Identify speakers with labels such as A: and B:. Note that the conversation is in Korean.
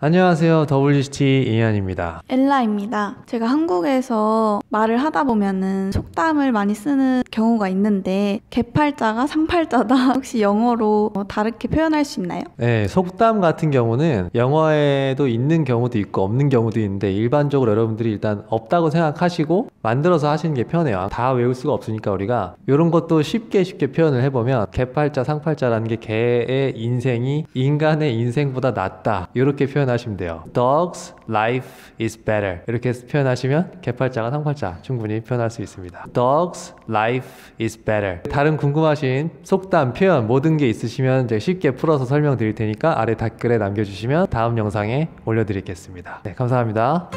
A: 안녕하세요. WCT 이현입니다.
B: 엘라입니다. 제가 한국에서 말을 하다 보면은 속담을 많이 쓰는 경우가 있는데 개팔자가 상팔자다 혹시 영어로 어, 다르게 표현할 수 있나요?
C: 네, 속담 같은 경우는 영어에도 있는 경우도 있고 없는 경우도 있는데 일반적으로 여러분들이 일단 없다고 생각하시고 만들어서 하시는 게 편해요. 다 외울 수가 없으니까 우리가 이런 것도 쉽게 쉽게 표현을 해보면 개팔자 상팔자라는 게 개의 인생이 인간의 인생보다 낫다 이렇게 표현하시면 돼요. Dog's life is better 이렇게 표현하시면 개팔자가 상팔자 충분히 표현할 수 있습니다. Dog's life is better. 다른 궁금하신 속담, 표현 모든 게 있으시면 쉽게 풀어서 설명드릴 테니까 아래 댓글에 남겨주시면 다음 영상에 올려드리겠습니다. 네, 감사합니다.